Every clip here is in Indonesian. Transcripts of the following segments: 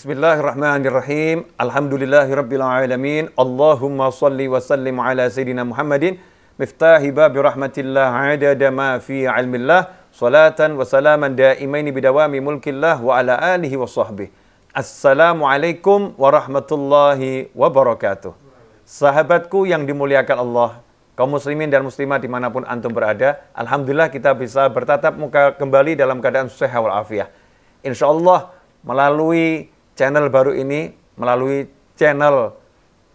Bismillahirrahmanirrahim. Alhamdulillahirrabbilalamin. Allahumma salli wa sallim ala Sayyidina Muhammadin. Miftahi babi rahmatillah adada ma fi ilmillah. Salatan wa salaman daimaini bidawami mulkillah wa ala alihi wa sahbihi. Assalamualaikum warahmatullahi wabarakatuh. Sahabatku yang dimuliakan Allah, kaum muslimin dan muslimah dimanapun antum berada, Alhamdulillah kita bisa bertatap muka kembali dalam keadaan sehat walafiat. Insya Allah melalui channel baru ini melalui channel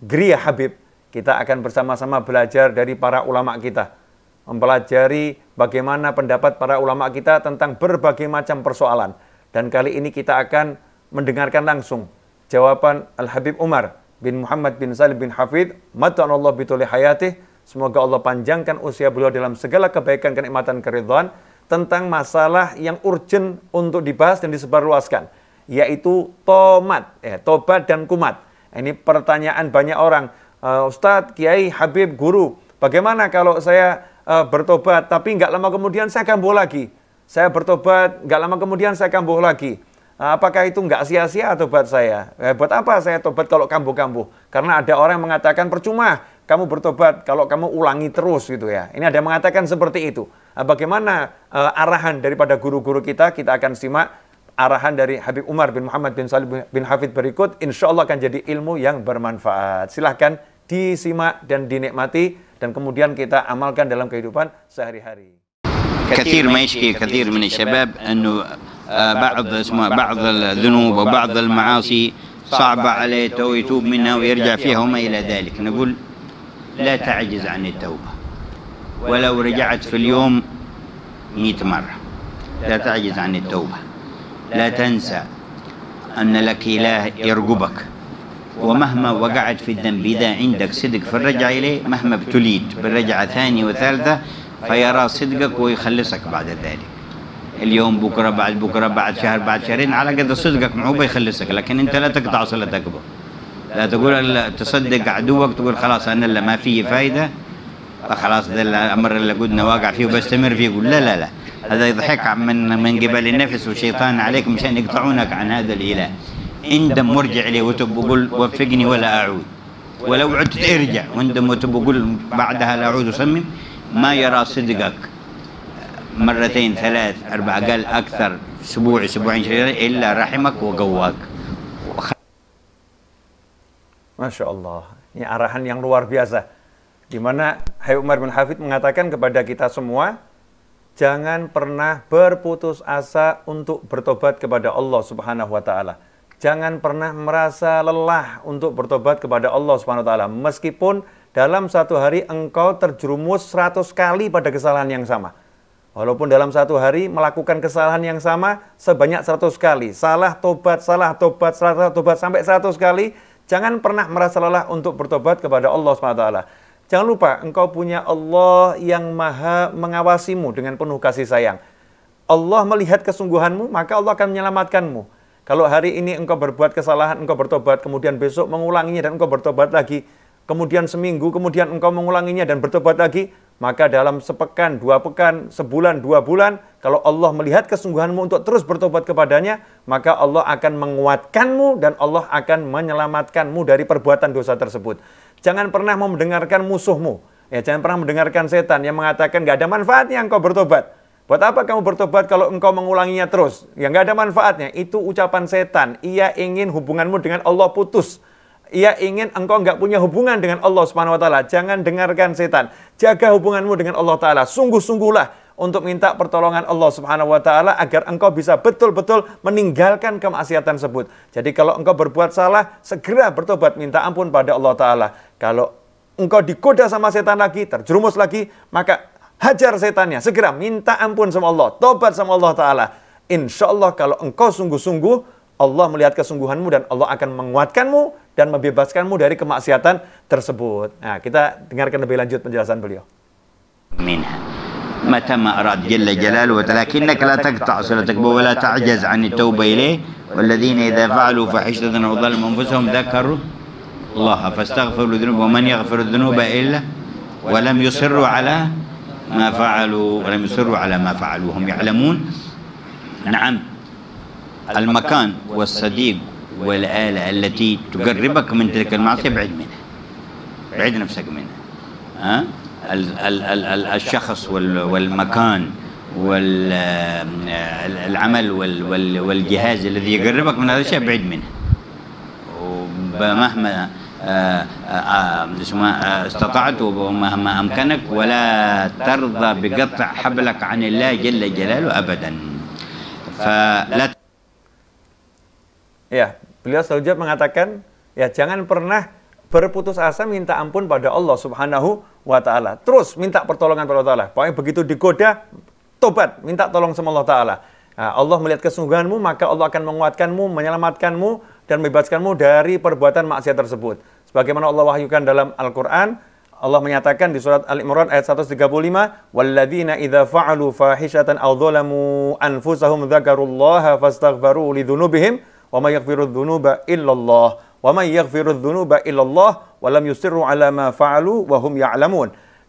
Gria Habib kita akan bersama-sama belajar dari para ulama kita mempelajari bagaimana pendapat para ulama kita tentang berbagai macam persoalan dan kali ini kita akan mendengarkan langsung jawaban Al Habib Umar bin Muhammad bin Salim bin Hafid matan Allah bituli hayatih semoga Allah panjangkan usia beliau dalam segala kebaikan kenikmatan keridhaan tentang masalah yang urgent untuk dibahas dan disebarluaskan yaitu tomat, ya, tobat dan kumat. Ini pertanyaan banyak orang. Uh, Ustadz, Kiai, Habib, Guru, bagaimana kalau saya uh, bertobat tapi nggak lama kemudian saya kambuh lagi? Saya bertobat, nggak lama kemudian saya kambuh lagi. apakah itu nggak sia-sia tobat saya? Eh, buat apa saya tobat kalau kambuh-kambuh? Karena ada orang yang mengatakan percuma kamu bertobat kalau kamu ulangi terus gitu ya. Ini ada yang mengatakan seperti itu. bagaimana uh, arahan daripada guru-guru kita? Kita akan simak arahan dari Habib Umar bin Muhammad bin Salih bin Hafid berikut, insya Allah akan jadi ilmu yang bermanfaat. Silahkan disimak dan dinikmati dan kemudian kita amalkan dalam kehidupan sehari-hari. كثير ما يشكي كثير من الشباب أنه بعض اسمه بعض الذنوب وبعض المعاصي صعبة عليه تو يتوب منها ويرجع فيها وما إلى ذلك نقول لا تعجز عن التوبة ولو رجعت في اليوم 100 مرة لا تعجز عن التوبة لا تنسى أن لك إله يرقبك ومهما وقعت في الذنب إذا عندك صدق في الرجعة إليه مهما ابتليت بالرجعة ثانية وثالثة فيرى صدقك ويخلصك بعد ذلك اليوم بكرة بعد بكرة بعد شهر بعد شهرين على قد صدقك معه بيخلصك لكن أنت لا تقطع صلتك به لا تقول تصدق عدوك تقول خلاص أنا اللي ما فيه فايدة خلاص ده الأمر اللي قلنا واقع فيه وبستمر فيه يقول لا لا لا هذا يضحك من من قبل النفس والشيطان عليك مشان يقطعونك عن هذا الإله اندم وارجع لي وتب وقل وفقني ولا أعود ولو عدت ارجع واندم وتب وقل بعدها لا أعود وصمم ما يرى صدقك مرتين ثلاث أربع قال أكثر أسبوع أسبوعين إلا رحمك وقواك شاء الله Ini arahan yang luar biasa. Di mana Hai Umar bin Hafid mengatakan kepada kita semua, jangan pernah berputus asa untuk bertobat kepada Allah Subhanahu wa taala. Jangan pernah merasa lelah untuk bertobat kepada Allah Subhanahu wa taala meskipun dalam satu hari engkau terjerumus 100 kali pada kesalahan yang sama. Walaupun dalam satu hari melakukan kesalahan yang sama sebanyak 100 kali, salah tobat, salah tobat, salah tobat sampai 100 kali, jangan pernah merasa lelah untuk bertobat kepada Allah Subhanahu wa taala. Jangan lupa, engkau punya Allah yang maha mengawasimu dengan penuh kasih sayang. Allah melihat kesungguhanmu, maka Allah akan menyelamatkanmu. Kalau hari ini engkau berbuat kesalahan, engkau bertobat, kemudian besok mengulanginya dan engkau bertobat lagi, kemudian seminggu, kemudian engkau mengulanginya dan bertobat lagi, maka dalam sepekan, dua pekan, sebulan, dua bulan, kalau Allah melihat kesungguhanmu untuk terus bertobat kepadanya, maka Allah akan menguatkanmu dan Allah akan menyelamatkanmu dari perbuatan dosa tersebut. Jangan pernah mau mendengarkan musuhmu. Ya, jangan pernah mendengarkan setan yang mengatakan nggak ada manfaatnya engkau bertobat. Buat apa kamu bertobat kalau engkau mengulanginya terus? Ya nggak ada manfaatnya. Itu ucapan setan. Ia ingin hubunganmu dengan Allah putus. Ia ingin engkau nggak punya hubungan dengan Allah Subhanahu wa taala. Jangan dengarkan setan. Jaga hubunganmu dengan Allah taala. Sungguh-sungguhlah untuk minta pertolongan Allah Subhanahu wa taala agar engkau bisa betul-betul meninggalkan kemaksiatan tersebut. Jadi kalau engkau berbuat salah, segera bertobat minta ampun pada Allah taala. Kalau engkau digoda sama setan lagi, terjerumus lagi, maka hajar setannya, segera minta ampun sama Allah, tobat sama Allah taala. Insya Allah kalau engkau sungguh-sungguh Allah melihat kesungguhanmu dan Allah akan menguatkanmu dan membebaskanmu dari kemaksiatan tersebut. Nah, kita dengarkan lebih lanjut penjelasan beliau. Minha. متى ما أراد جل جلاله ولكنك لا تقطع صلتك به ولا تعجز عن التوبة إليه والذين إذا فعلوا فحشة أو ظلموا أنفسهم ذكروا الله فاستغفروا الذنوب ومن يغفر الذنوب إلا ولم يصروا على ما فعلوا ولم يصروا على ما فعلوا هم يعلمون نعم المكان والصديق والآلة التي تقربك من تلك المعصية بعد منها بعد نفسك منها ها أه؟ الشخص والمكان والعمل والجهاز الذي يقربك من هذا الشيء ابعد منه ومهما آه، آه، آه، استطعت ومهما أمكنك ولا ترضى بقطع حبلك عن الله جل جلاله أبدا فلا Ya, beliau selalu jawab mengatakan, ya jangan pernah berputus asa minta ampun pada Allah Subhanahu wa taala. Terus minta pertolongan pada Allah taala. Pokoknya begitu digoda tobat, minta tolong sama Allah taala. Nah, Allah melihat kesungguhanmu, maka Allah akan menguatkanmu, menyelamatkanmu dan membebaskanmu dari perbuatan maksiat tersebut. Sebagaimana Allah wahyukan dalam Al-Qur'an, Allah menyatakan di surat Al-Imran ayat 135, "Walladzina idza fa'alu fahishatan aw dzalamu anfusahum dzakarullaha fastaghfaru lidzunubihim wa may dzunuba illallah." fa'alu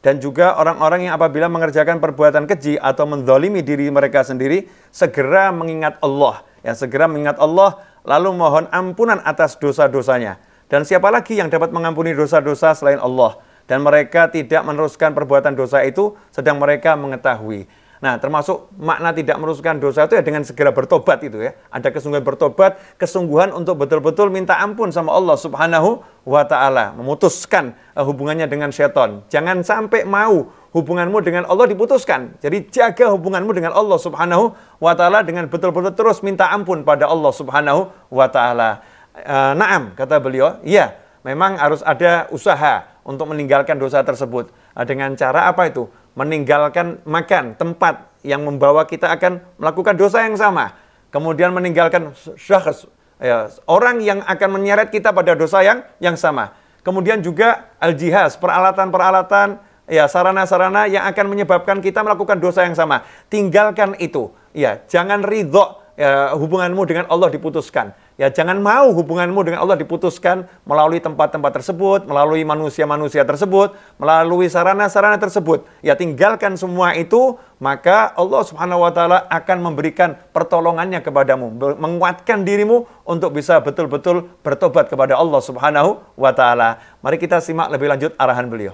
Dan juga orang-orang yang apabila mengerjakan perbuatan keji atau mendolimi diri mereka sendiri, segera mengingat Allah. Ya, segera mengingat Allah, lalu mohon ampunan atas dosa-dosanya. Dan siapa lagi yang dapat mengampuni dosa-dosa selain Allah? Dan mereka tidak meneruskan perbuatan dosa itu, sedang mereka mengetahui. Nah, termasuk makna tidak merusakkan dosa itu ya dengan segera bertobat itu ya. Ada kesungguhan bertobat, kesungguhan untuk betul-betul minta ampun sama Allah Subhanahu wa taala, memutuskan eh, hubungannya dengan setan. Jangan sampai mau hubunganmu dengan Allah diputuskan. Jadi jaga hubunganmu dengan Allah Subhanahu wa taala dengan betul-betul terus minta ampun pada Allah Subhanahu wa taala. E, naam kata beliau, iya memang harus ada usaha untuk meninggalkan dosa tersebut. Eh, dengan cara apa itu? meninggalkan makan, tempat yang membawa kita akan melakukan dosa yang sama. Kemudian meninggalkan syahs, ya, orang yang akan menyeret kita pada dosa yang yang sama. Kemudian juga al-jihaz, peralatan-peralatan, ya sarana-sarana yang akan menyebabkan kita melakukan dosa yang sama. Tinggalkan itu. Ya, jangan ridho ya, hubunganmu dengan Allah diputuskan. Ya jangan mau hubunganmu dengan Allah diputuskan melalui tempat-tempat tersebut, melalui manusia-manusia tersebut, melalui sarana-sarana tersebut. Ya tinggalkan semua itu, maka Allah Subhanahu wa taala akan memberikan pertolongannya kepadamu, menguatkan dirimu untuk bisa betul-betul bertobat kepada Allah Subhanahu wa taala. Mari kita simak lebih lanjut arahan beliau.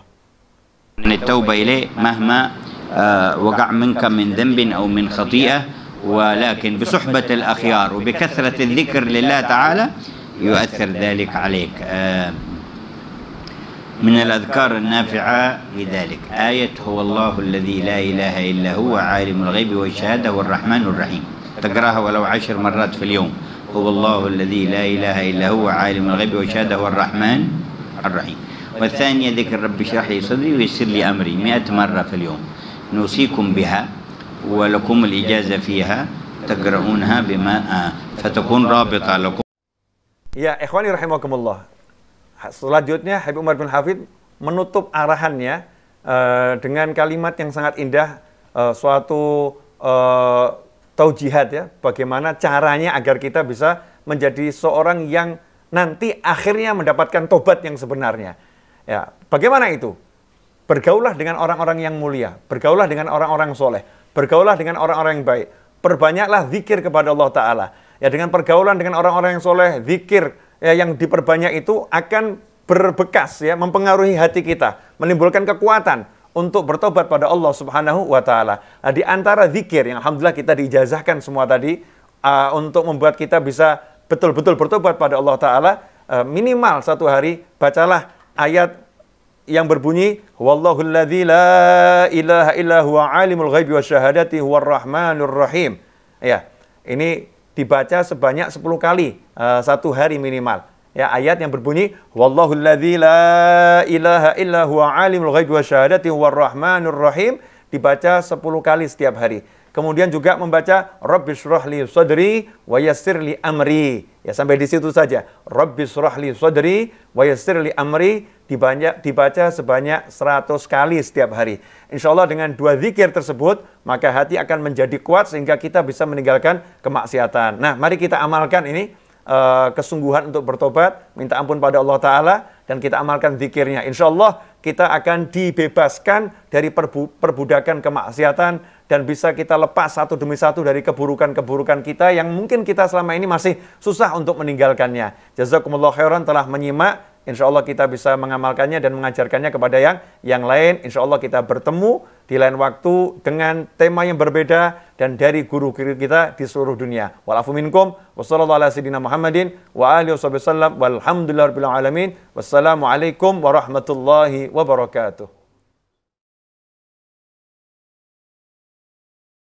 Ini tauba ilaih mahma eh, minka min dhanbin aw min khati'ah ولكن بصحبة الأخيار وبكثرة الذكر لله تعالى يؤثر ذلك عليك آه، من الأذكار النافعة لذلك آية هو الله الذي لا إله إلا هو عالم الغيب والشهادة والرحمن الرحيم تقراها ولو عشر مرات في اليوم هو الله الذي لا إله إلا هو عالم الغيب والشهادة والرحمن الرحيم والثانية ذكر رب اشرح لي صدري ويسر لي أمري مئة مرة في اليوم نوصيكم بها ولكم الإجازة فيها تقرؤونها بماء فتكون رابطة لكم Ya, ikhwani الله Selanjutnya Habib Umar bin Hafid menutup arahannya uh, dengan kalimat yang sangat indah uh, suatu uh, eh, taujihad ya, bagaimana caranya agar kita bisa menjadi seorang yang nanti akhirnya mendapatkan tobat yang sebenarnya. Ya, bagaimana itu? Bergaulah dengan orang-orang yang mulia, bergaulah dengan orang-orang soleh. Bergaulah dengan orang-orang yang baik. Perbanyaklah zikir kepada Allah Ta'ala. Ya dengan pergaulan dengan orang-orang yang soleh, zikir ya, yang diperbanyak itu akan berbekas ya mempengaruhi hati kita, menimbulkan kekuatan untuk bertobat pada Allah Subhanahu wa taala. Nah, di antara zikir yang alhamdulillah kita diijazahkan semua tadi uh, untuk membuat kita bisa betul-betul bertobat pada Allah taala, uh, minimal satu hari bacalah ayat yang berbunyi wallahu alladzi la ilaha illa huwa alimul ghaibi wasyahadati huwar rahmanur rahim. Ya. Ini dibaca sebanyak 10 kali eh, satu hari minimal. Ya, ayat yang berbunyi wallahu alladzi la ilaha illa huwa alimul ghaibi wasyahadati huwar rahmanur rahim dibaca 10 kali setiap hari. Kemudian juga membaca Rabbisyrahli sadri wa amri. Ya sampai di situ saja. Rabbisyrahli sadri wa amri dibanyak, dibaca sebanyak 100 kali setiap hari. Insya Allah dengan dua zikir tersebut, maka hati akan menjadi kuat sehingga kita bisa meninggalkan kemaksiatan. Nah, mari kita amalkan ini uh, kesungguhan untuk bertobat, minta ampun pada Allah Ta'ala, dan kita amalkan zikirnya. Insya Allah kita akan dibebaskan dari perbu perbudakan kemaksiatan, dan bisa kita lepas satu demi satu dari keburukan-keburukan kita yang mungkin kita selama ini masih susah untuk meninggalkannya. Jazakumullah khairan telah menyimak Insya Allah kita bisa mengamalkannya dan mengajarkannya kepada yang yang lain. Insya Allah kita bertemu di lain waktu dengan tema yang berbeda dan dari guru-guru kita di seluruh dunia. Walafu wassalamualaikum warahmatullahi wabarakatuh.